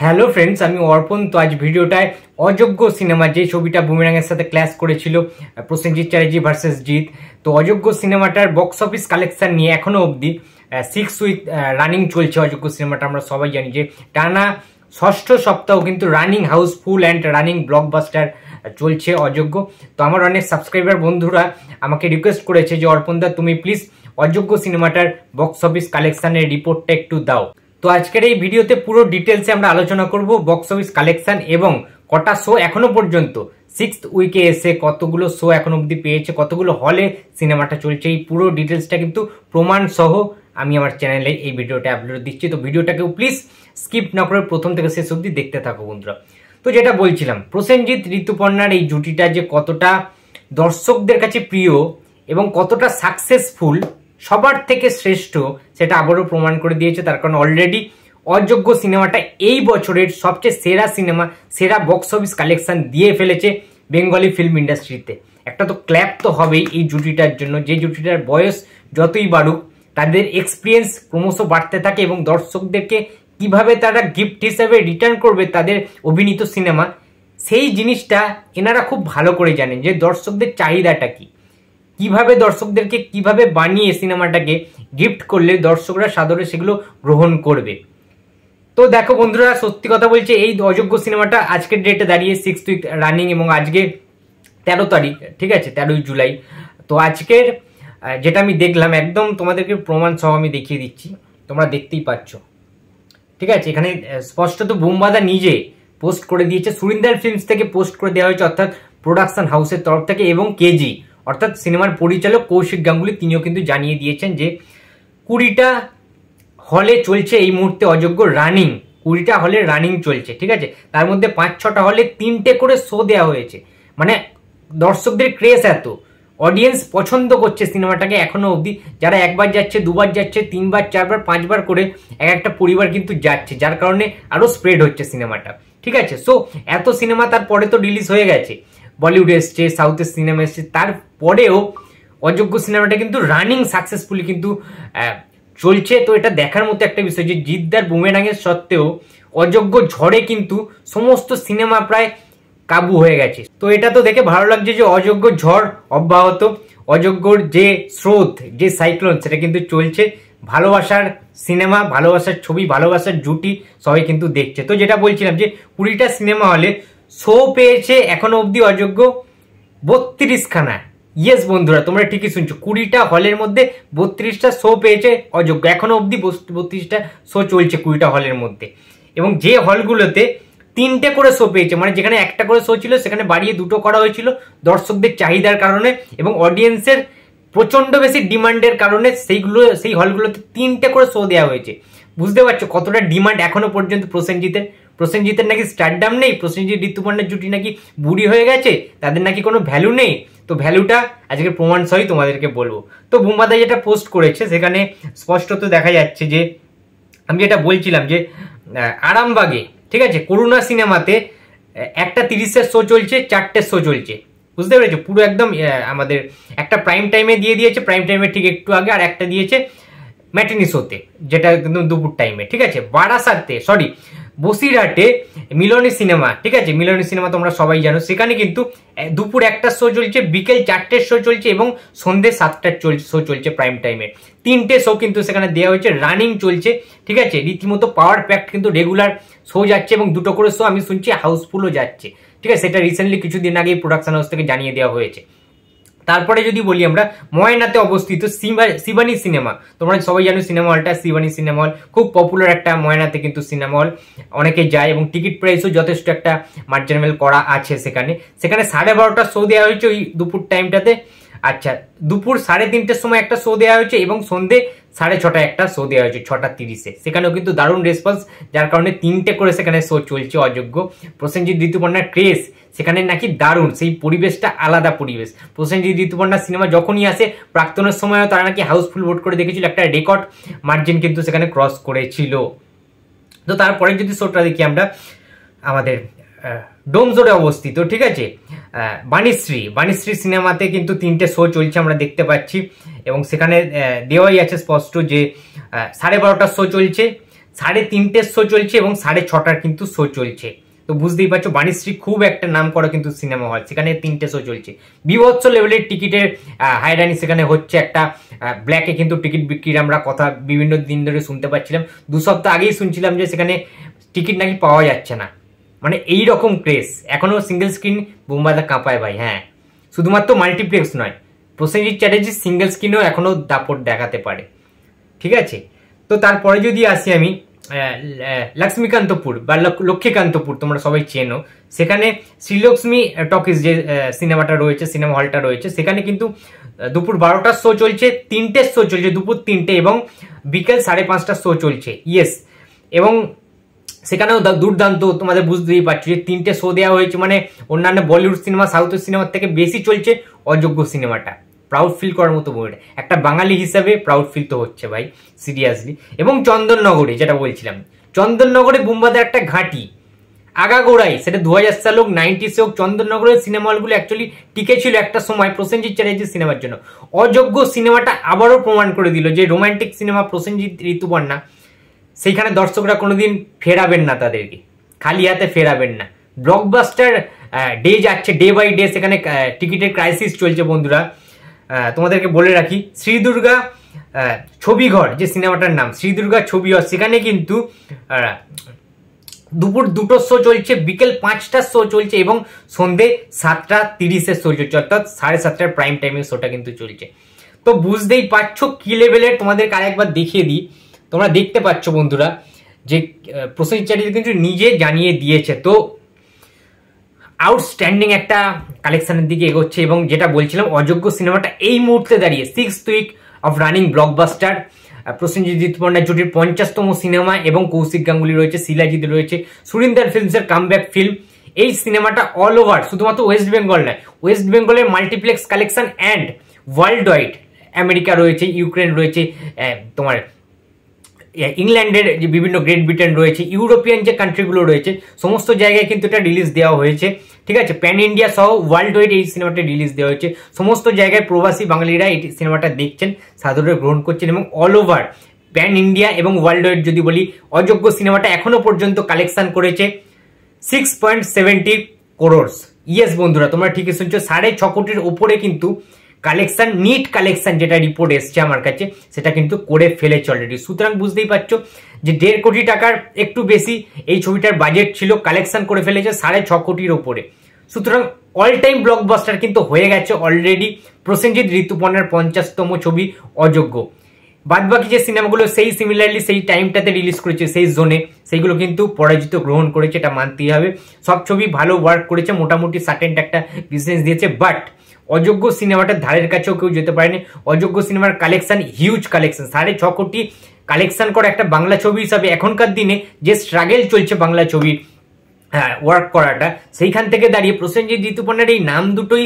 hello friends আমি অর্পণ তো আজ ভিডিওটায় অযোগ্য সিনেমা যে ছবিটা বুমেরাঙের সাথে ক্ল্যাশ করেছিল প্রসেনজিৎ চ্যাটার্জি ভার্সেস জিৎ তো অযোগ্য সিনেমাটার বক্স অফিস কালেকশন নিয়ে এখনও অবধি সিক্স উইক রানিং চলছে অযোগ্য সিনেমাটা আমরা সবাই জানি যে টানা ষষ্ঠ সপ্তাহ কিন্তু running housefull and running blockbuster চলছে অযোগ্য তো আমার অনেক সাবস্ক্রাইবার বন্ধুরা আমাকে রিকোয়েস্ট করেছে যে অর্পণ দা তুমি প্লিজ অযোগ্য সিনেমাটার বক্স অফিস কালেকশানের রিপোর্টটা একটু দাও তো আজকের এই ভিডিওতে পুরো ডিটেলসে আমরা আলোচনা করব বক্স অফিস কালেকশন এবং কটা শো এখনো পর্যন্ত সিক্স উইকে এসে কতগুলো শো এখন অবধি পেয়েছে কতগুলো হলে সিনেমাটা চলছে এই পুরো ডিটেলসটা কিন্তু প্রমাণ সহ আমি আমার চ্যানেলে এই ভিডিওটা আপলোড দিচ্ছি তো ভিডিওটাকেও প্লিজ স্কিপ না করে প্রথম থেকে শেষ অবধি দেখতে থাকো বন্ধুরা তো যেটা বলছিলাম প্রসেনজিৎ ঋতুপর্ণার এই জুটিটা যে কতটা দর্শকদের কাছে প্রিয় এবং কতটা সাকসেসফুল সবার থেকে শ্রেষ্ঠ সেটা আবারও প্রমাণ করে দিয়েছে তার কারণ অলরেডি অযোগ্য সিনেমাটা এই বছরের সবচেয়ে সেরা সিনেমা সেরা বক্স অফিস কালেকশন দিয়ে ফেলেছে বেঙ্গলি ফিল্ম ইন্ডাস্ট্রিতে একটা তো ক্ল্যাপ তো হবেই এই জুটিটার জন্য যে জুটিটার বয়স যতই বাড়ুক তাদের এক্সপিরিয়েন্স ক্রমশ বাড়তে থাকে এবং দর্শকদেরকে কিভাবে তারা গিফট হিসেবে রিটার্ন করবে তাদের অভিনীত সিনেমা সেই জিনিসটা এনারা খুব ভালো করে জানেন যে দর্শকদের চাহিদাটা কী কিভাবে দর্শকদেরকে কিভাবে বানিয়ে সিনেমাটাকে গিফট করলে দর্শকরা সাদরে সেগুলো গ্রহণ করবে তো দেখো বন্ধুরা সত্যি কথা বলছে এই অযোগ্য সিনেমাটা আজকের ডেটে দাঁড়িয়ে সিক্স উইক রানিং এবং আজকে তেরো তারিখ ঠিক আছে তেরোই জুলাই তো আজকের যেটা আমি দেখলাম একদম তোমাদেরকে প্রমাণ সহ আমি দেখিয়ে দিচ্ছি তোমরা দেখতেই পাচ্ছ ঠিক আছে এখানে স্পষ্টত বোমবাদা নিজে পোস্ট করে দিয়েছে সুরিন্দার ফিল্মস থেকে পোস্ট করে দেওয়া হয়েছে অর্থাৎ প্রোডাকশন হাউসের তরফ থেকে এবং কেজি অর্থাৎ সিনেমার পরিচালক কৌশিক গাঙ্গুলি তিনিও কিন্তু জানিয়ে দিয়েছেন যে কুড়িটা হলে চলছে এই মুহূর্তে অযোগ্য রানিং কুড়িটা হলে রানিং চলছে ঠিক আছে তার মধ্যে পাঁচ ছটা হলে তিনটে করে শো দেওয়া হয়েছে মানে দর্শকদের ক্রেস এত অডিয়েন্স পছন্দ করছে সিনেমাটাকে এখনও অবধি যারা একবার যাচ্ছে দুবার যাচ্ছে তিনবার চারবার পাঁচবার করে এক একটা পরিবার কিন্তু যাচ্ছে যার কারণে আরও স্প্রেড হচ্ছে সিনেমাটা ঠিক আছে সো এত সিনেমা তারপরে তো রিলিজ হয়ে গেছে বলিউড এসছে সাউথের সিনেমা এসছে তার পরেও অযোগ্য সিনেমাটা কিন্তু রানিং সাকসেসফুলি কিন্তু চলছে তো এটা দেখার মতো একটা বিষয় যে জিদ্দার বুমেরাঙের সত্ত্বেও অযোগ্য ঝড়ে কিন্তু সমস্ত সিনেমা প্রায় কাবু হয়ে গেছে তো এটা তো দেখে ভালো লাগছে যে অযোগ্য ঝড় অব্যাহত অযোগ্যর যে স্রোত যে সাইক্লোন সেটা কিন্তু চলছে ভালোবাসার সিনেমা ভালোবাসার ছবি ভালোবাসার জুটি সবাই কিন্তু দেখছে তো যেটা বলছিলাম যে কুড়িটা সিনেমা হলে শো পেয়েছে এখনো অবধি অযোগ্য বত্রিশখানা ইয়েস বন্ধুরা তোমরা ঠিকই শুনছো কুড়িটা হলের মধ্যে বত্রিশটা শো পেয়েছে অযোগ্য এখনও অবধি বত্রিশটা শো চলছে কুড়িটা হলের মধ্যে এবং যে হলগুলোতে তিনটে করে শো পেয়েছে মানে যেখানে একটা করে শো ছিল সেখানে বাড়িয়ে দুটো করা হয়েছিল দর্শকদের চাহিদার কারণে এবং অডিয়েন্সের প্রচণ্ড বেশি ডিমান্ডের কারণে সেইগুলো সেই হলগুলোতে তিনটে করে শো দেওয়া হয়েছে বুঝতে পারছো কতটা ডিমান্ড এখনও পর্যন্ত প্রসেনজিতের প্রসেনজিতের নাকি স্টারডাম নেই প্রসেনজিৎ ঋতুপর্ণের জুটি নাকি বুড়ি হয়ে গেছে তাদের নাকি কোনো ভ্যালু নেই তো ভ্যালুটা আজকে প্রমাণ সহই তোমাদেরকে বলবো তো বুম্বাদা যেটা পোস্ট করেছে সেখানে স্পষ্টত দেখা যাচ্ছে যে আমি যেটা বলছিলাম যে আরামবাগে ঠিক আছে করুণা সিনেমাতে একটা তিরিশের শো চলছে চারটে শো চলছে বুঝতে পেরেছো পুরো একদম আমাদের একটা প্রাইম টাইমে দিয়ে দিয়েছে প্রাইম টাইমে ঠিক একটু আগে আর একটা দিয়েছে ম্যাটিনি শোতে যেটা একদম দুপুর টাইমে ঠিক আছে বারাসাতে সরি বসিরহাটে মিলনী সিনেমা ঠিক আছে মিলনী সিনেমা তোমরা সবাই জানো সেখানে কিন্তু দুপুর একটার শো চলছে বিকেল চারটের শো চলছে এবং সন্ধ্যে সাতটার শো চলছে প্রাইম টাইমে তিনটে শো কিন্তু সেখানে দেওয়া হয়েছে রানিং চলছে ঠিক আছে রীতিমতো পাওয়ার প্যাক্ট কিন্তু রেগুলার শো যাচ্ছে এবং দুটো করে শো আমি শুনছি হাউসফুলও যাচ্ছে ঠিক আছে সেটা রিসেন্টলি কিছুদিন আগেই প্রোডাকশন হাউস থেকে জানিয়ে দেওয়া হয়েছে তারপরে যদি বলি আমরা ময়নাতে অবস্থিত শিবানী সিনেমা তোমরা সবাই জানো সিনেমা হলটা শিবানী সিনেমা হল খুব পপুলার একটা ময়নাতে কিন্তু সিনেমা হল অনেকে যায় এবং টিকিট প্রাইসও যথেষ্ট একটা মার্জেনমেল করা আছে সেখানে সেখানে সাড়ে বারোটা শো দেওয়া হয়েছে ওই দুপুর টাইমটাতে আচ্ছা দুপুর সাড়ে তিনটের সময় একটা শো দেওয়া হয়েছে এবং সন্ধে সাড়ে ছটা একটা শো দেওয়া হয়েছে ছটা তিরিশে সেখানেও কিন্তু দারুণ রেসপন্স যার কারণে তিনটে করে সেখানে শো চলছে অযোগ্য প্রসেনজিৎ ঋতুপর্ণার ক্রেস সেখানে নাকি দারুণ সেই পরিবেশটা আলাদা পরিবেশ প্রসেনজিৎ ঋতুপর্ণার সিনেমা যখনই আসে প্রাক্তনের সময়ও তারা নাকি হাউসফুল ভোট করে দেখেছিল একটা রেকর্ড মার্জিন কিন্তু সেখানে ক্রস করেছিল তো তারপরে যদি শোটা দেখি আমরা আমাদের ডোমজোরে অবস্থিত ঠিক আছে বাণীশ্রী বাণীশ্রী সিনেমাতে কিন্তু তিনটে শো চলছে আমরা দেখতে পাচ্ছি এবং সেখানে দেওয়াই আছে স্পষ্ট যে সাড়ে বারোটার শো চলছে সাড়ে তিনটের শো চলছে এবং সাড়ে ছটার কিন্তু শো চলছে তো বুঝতেই পারছো বাণীশ্রী খুব একটা নাম করা কিন্তু সিনেমা হল সেখানে তিনটে শো চলছে বিভৎস লেভেলের টিকিটের হায়রানি সেখানে হচ্ছে একটা ব্ল্যাকে কিন্তু টিকিট বিক্রির আমরা কথা বিভিন্ন দিন ধরে শুনতে পাচ্ছিলাম দু সপ্তাহ আগেই শুনছিলাম যে সেখানে টিকিট নাকি পাওয়া যাচ্ছে না মানে এই রকম ক্রেস এখনও সিঙ্গেল স্ক্রিন বোম্বাইদা কাঁপায় ভাই হ্যাঁ শুধুমাত্র মাল্টিপ্লেক্স নয় প্রসেনজিৎ চ্যাটার্জি সিঙ্গেল স্ক্রিনেও এখনও দাপট দেখাতে পারে ঠিক আছে তো তারপরে যদি আসি আমি লক্ষ্মীকান্তপুর বা লক্ষ্মীকান্তপুর তোমরা সবাই চেনো সেখানে শ্রীলক্ষ্মী টকিস যে সিনেমাটা রয়েছে সিনেমা হলটা রয়েছে সেখানে কিন্তু দুপুর বারোটার শো চলছে তিনটের শো চলছে দুপুর তিনটে এবং বিকেল সাড়ে পাঁচটার শো চলছে ইয়েস এবং সেখানেও দুর্দান্ত তোমাদের বুঝতেই পারছো যে তিনটে শো দেওয়া হয়েছে মানে অন্যান্য বলিউড সিনেমা সাউথের সিনেমার থেকে বেশি চলছে অযোগ্য সিনেমাটা প্রাউড ফিল করার মতো বইটা একটা বাঙালি হিসাবে প্রাউড ফিল তো হচ্ছে ভাই সিরিয়াসলি এবং চন্দননগরে যেটা বলছিলাম চন্দননগরে বুম্বাদের একটা ঘাঁটি আগাগোড়াই সেটা দু হাজার সাল হোক নাইনটিসে হোক চন্দননগরের সিনেমা হলগুলো অ্যাকচুয়ালি টিকে ছিল একটা সময় প্রসেনজিৎ চ্যাটার্জি সিনেমার জন্য অযোগ্য সিনেমাটা আবারও প্রমাণ করে দিল যে রোমান্টিক সিনেমা প্রসেনজিৎ ঋতুপর্ণা সেইখানে দর্শকরা কোনোদিন ফেরাবেন না তাদেরকে খালি হাতে ফেরাবেন না ব্লকবাস্টার ডে যাচ্ছে ডে বাই ডে সেখানে টিকিটের ক্রাইসিস চলছে বন্ধুরা তোমাদেরকে বলে রাখি শ্রী দুর্গা ছবিঘর যে সিনেমাটার নাম শ্রী দুর্গা ছবিঘর সেখানে কিন্তু দুপুর দুটোর শো চলছে বিকেল পাঁচটার শো চলছে এবং সন্ধে সাতটা তিরিশের শো চলছে অর্থাৎ সাড়ে সাতটার প্রাইম টাইমের শোটা কিন্তু চলছে তো বুঝতেই পারছো কি লেভেলের তোমাদেরকে আরেকবার দেখিয়ে দিই তোমরা দেখতে পাচ্ছ বন্ধুরা যে প্রসেন চ্যাটার্জি কিন্তু নিজে জানিয়ে দিয়েছে তো আউটস্ট্যান্ডিং একটা কালেকশনের দিকে এগোচ্ছে এবং যেটা বলছিলাম অযোগ্য সিনেমাটা এই মুহূর্তে দাঁড়িয়ে six week of running blockbuster Prosenjit Panda জুটির পঞ্চাশতম সিনেমা এবং কৌশিক গাঙ্গুলি রয়েছে শিলাজিৎ রয়েছে সুরিন্দার ফিল্মসের কামব্যাক ফিল্ম এই সিনেমাটা অল ওভার শুধুমাত্র ওয়েস্ট বেঙ্গল নয় ওয়েস্ট বেঙ্গলের multiplex collection and world wide America রয়েছে ইউক্রেন রয়েছে তোমার ইংল্যান্ডের যে বিভিন্ন গ্রেট ব্রিটেন রয়েছে ইউরোপিয়ান যে কান্ট্রিগুলো রয়েছে সমস্ত জায়গায় কিন্তু এটা রিলিজ দেওয়া হয়েছে ঠিক আছে প্যান ইন্ডিয়া সহ ওয়ার্ল্ড ওয়াইড এই সিনেমাটা রিলিজ দেওয়া হয়েছে সমস্ত জায়গায় প্রবাসী বাঙালিরা এই সিনেমাটা দেখছেন সাধারণ গ্রহণ করছেন এবং অল ওভার প্যান ইন্ডিয়া এবং ওয়ার্ল্ড ওয়াইড যদি বলি অযোগ্য সিনেমাটা এখনও পর্যন্ত কালেকশান করেছে সিক্স পয়েন্ট সেভেন্টি ইয়েস বন্ধুরা তোমরা ঠিকই শুনছো সাড়ে ছ কোটির ওপরে কিন্তু কালেকশান নিট কালেকশান যেটা রিপোর্ট এসছে আমার কাছে সেটা কিন্তু করে ফেলেছে অলরেডি সুতরাং বুঝতেই পারছো যে দেড় কোটি টাকার একটু বেশি এই ছবিটার বাজেট ছিল কালেকশান করে ফেলেছে সাড়ে ছ কোটির ওপরে সুতরাং অল টাইম ব্লকবাস্টার কিন্তু হয়ে গেছে অলরেডি প্রসেনজিৎ ঋতুপর্ণার পঞ্চাশতম ছবি অযোগ্য বাদবাকি যে সিনেমাগুলো সেই সিমিলারলি সেই টাইমটাতে রিলিজ করেছে সেই জোনে সেইগুলো কিন্তু পরাজিত গ্রহণ করেছে এটা মানতেই হবে সব ছবি ভালো ওয়ার্ক করেছে মোটামুটি সার্টেন্ট একটা বিজনেস দিয়েছে বাট অযোগ্য সিনেমাটার ধারের কাছেও কেউ যেতে পারেনি অযোগ্য সিনেমার কালেকশান হিউজ কালেকশান সাড়ে ছ কোটি কালেকশান করা একটা বাংলা ছবি হিসাবে এখনকার দিনে যে স্ট্রাগেল চলছে বাংলা ছবির হ্যাঁ ওয়ার্ক করাটা সেইখান থেকে দাঁড়িয়ে প্রসেনজিৎ ঋতুপর্ণার এই নাম দুটোই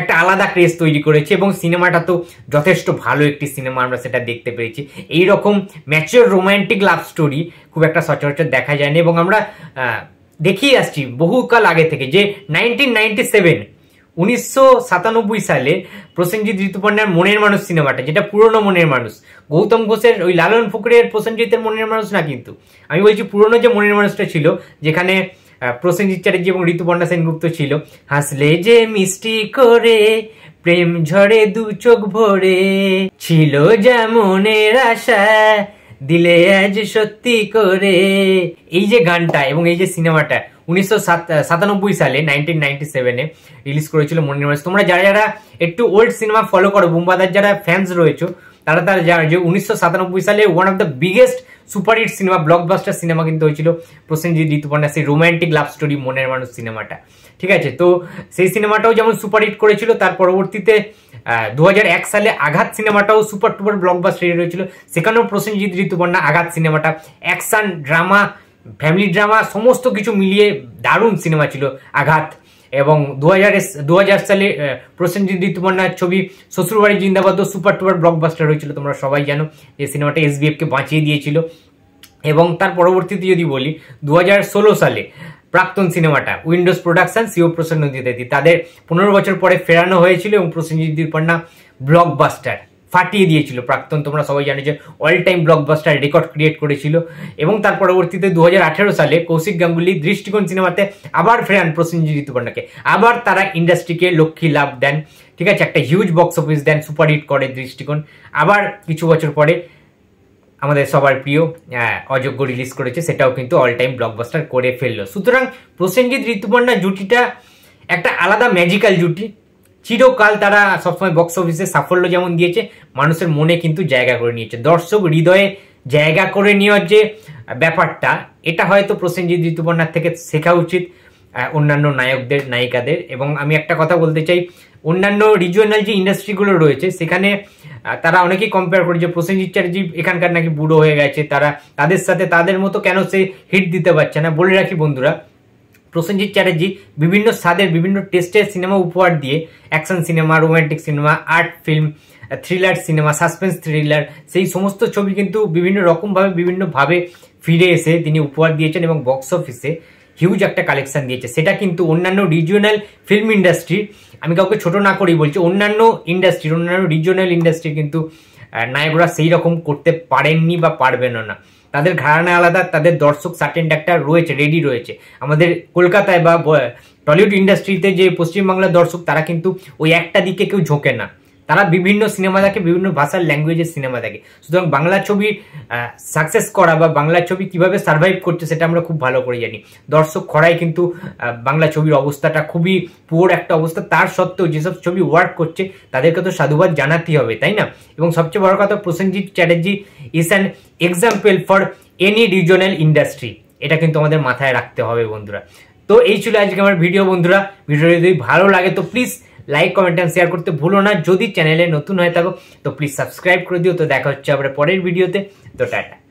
একটা আলাদা ক্রেজ তৈরি করেছে এবং সিনেমাটা তো যথেষ্ট ভালো একটি সিনেমা আমরা সেটা দেখতে পেরেছি এই রকম ম্যাচিওর রোম্যান্টিক লাভ স্টোরি খুব একটা সচরাচর দেখা যায়নি এবং আমরা দেখিয়ে আসছি বহুকাল আগে থেকে যে নাইনটিন নাইনটি সেভেন উনিশশো সালে প্রসেনজিৎ ঋতুপর্ণার মনের মানুষ সিনেমাটা যেটা পুরনো মনের মানুষ গৌতম ঘোষের ওই লালন ফুকরের প্রসেনজিতের মনের মানুষ না কিন্তু আমি বলছি পুরনো যে মনের মানুষটা ছিল যেখানে প্রসেনজিৎ চ্যাটার্জি এবং ঋতুপর্ণা সেনগুপ্ত ছিল হাসলে যে মিষ্টি করে প্রেম ঝরে দু চোখ ভরে ছিল যেমন আশা দিলে আজ সত্যি করে এই যে গানটা এবং এই যে সিনেমাটা উনিশশো সালে নাইনটিন নাইনটি সেভেনে রিলিজ করেছিল মন্দির মাঝে তোমরা যারা যারা একটু ওল্ড সিনেমা ফলো করো বুম্বাদার যারা ফ্যান্স রয়েছে তারা তারা জানে যে উনিশশো সালে one of the biggest super সিনেমা ব্লকবাস্টার সিনেমা কিন্তু হয়েছিল প্রসেনজিৎ ঋতুপর্ণা সেই রোম্যান্টিক লাভ স্টোরি মনের মানুষ সিনেমাটা ঠিক আছে তো সেই সিনেমাটাও যেমন সুপারহিট করেছিল তার পরবর্তীতে দু সালে আঘাত সিনেমাটাও সুপার টুপার ব্লকবাস্টার হয়েছিল সেখানেও প্রসেনজিৎ ঋতুপর্ণা আঘাত সিনেমাটা অ্যাকশন ড্রামা ফ্যামিলি ড্রামা সমস্ত কিছু মিলিয়ে দারুণ সিনেমা ছিল আঘাত এবং দু হাজারে দু হাজার সালে প্রসেনজিৎ ঋতুপর্ণার ছবি শ্বশুরবাড়ি জিন্দাবাদ সুপার টুপার ব্লকবাস্টার হয়েছিল তোমরা সবাই জানো যে সিনেমাটা এসবিএফকে বাঁচিয়ে দিয়েছিল এবং তার পরবর্তীতে যদি বলি দু সালে প্রাক্তন সিনেমাটা উইন্ডোজ প্রোডাকশন সিও প্রসেনজিৎ তাদের পনেরো বছর পরে ফেরানো হয়েছিল এবং প্রসেনজিৎ ঋতুপর্ণা ব্লকবাস্টার ফাটিয়ে দিয়েছিল প্রাক্তন তোমরা সবাই জানো যে all time blockbuster record create করেছিল এবং তার পরবর্তীতে দু সালে কৌশিক গাঙ্গুলি দৃষ্টিকোণ সিনেমাতে আবার ফেরান প্রসেনজিৎ ঋতুপর্ণাকে আবার তারা ইন্ডাস্ট্রিকে লক্ষ্মী লাভ দেন ঠিক আছে একটা huge box office then superhit করে দৃষ্টিকোণ আবার কিছু বছর পরে আমাদের সবার প্রিয় অযোগ্য রিলিজ করেছে সেটাও কিন্তু অল টাইম ব্লকবাস্টার করে ফেললো সুতরাং প্রসেনজিৎ ঋতুপর্ণা জুটিটা একটা আলাদা ম্যাজিক্যাল জুটি চিরকাল তারা সবসময় বক্স অফিসে সাফল্য যেমন দিয়েছে মানুষের মনে কিন্তু জায়গা করে নিয়েছে দর্শক হৃদয়ে জায়গা করে নেওয়ার যে ব্যাপারটা এটা হয়তো প্রসেনজিৎ ঋতুপর্ণার থেকে শেখা উচিত অন্যান্য নায়কদের নায়িকাদের এবং আমি একটা কথা বলতে চাই অন্যান্য রিজিওনাল যে ইন্ডাস্ট্রিগুলো রয়েছে সেখানে তারা অনেকেই কম্পেয়ার করে যে প্রসেনজিৎ চ্যাটার্জি এখানকার নাকি বুড়ো হয়ে গেছে তারা তাদের সাথে তাদের মতো কেন সে হিট দিতে পারছে না বলে রাখি বন্ধুরা প্রসেনজিৎ চ্যাটার্জি বিভিন্ন স্বাদের বিভিন্ন টেস্টের সিনেমা উপহার দিয়ে অ্যাকশন সিনেমা রোম্যান্টিক সিনেমা আর্ট ফিল্ম থ্রিলার সিনেমা সাসপেন্স থ্রিলার সেই সমস্ত ছবি কিন্তু বিভিন্ন রকমভাবে বিভিন্নভাবে ফিরে এসে তিনি উপহার দিয়েছেন এবং বক্স অফিসে হিউজ একটা কালেকশন দিয়েছে সেটা কিন্তু অন্যান্য রিজিওনাল ফিল্ম ইন্ডাস্ট্রির আমি কাউকে ছোট না করেই বলছি অন্যান্য ইন্ডাস্ট্রির অন্যান্য রিজিওনাল ইন্ডাস্ট্রি কিন্তু নায়করা সেই রকম করতে পারেননি বা পারবেনও না তাদের ঘরানা আলাদা তাদের দর্শক সার্টেন রয়েছে রেডি রয়েছে আমাদের কলকাতায় বা টলিউড ইন্ডাস্ট্রিতে যে পশ্চিমবাংলার দর্শক তারা কিন্তু ওই একটা দিকে কেউ ঝোঁকে না তারা বিভিন্ন সিনেমা দেখে বিভিন্ন ভাষার ল্যাঙ্গুয়েজের সিনেমা দেখে সুতরাং বাংলা ছবি সাকসেস করা বা বাংলা ছবি কিভাবে সার্ভাইভ করছে সেটা আমরা খুব ভালো করে জানি দর্শক খরাই কিন্তু বাংলা ছবির অবস্থাটা খুবই পুয়োর একটা অবস্থা তার সত্ত্বেও যেসব ছবি ওয়ার্ক করছে তাদেরকে তো সাধুবাদ জানাতেই হবে তাই না এবং সবচেয়ে বড় কথা Prosenjit Chatterjee is an example for any regional industry এটা কিন্তু আমাদের মাথায় রাখতে হবে বন্ধুরা তো এই ছিল আজকে আমার ভিডিও বন্ধুরা ভিডিও যদি ভালো লাগে তো please like comment and share করতে ভুলো না যদি চ্যানেলে নতুন হয়ে থাকো তো প্লিজ সাবস্ক্রাইব করে দিও তো দেখা হচ্ছে আবার পরের ভিডিওতে তো টাটা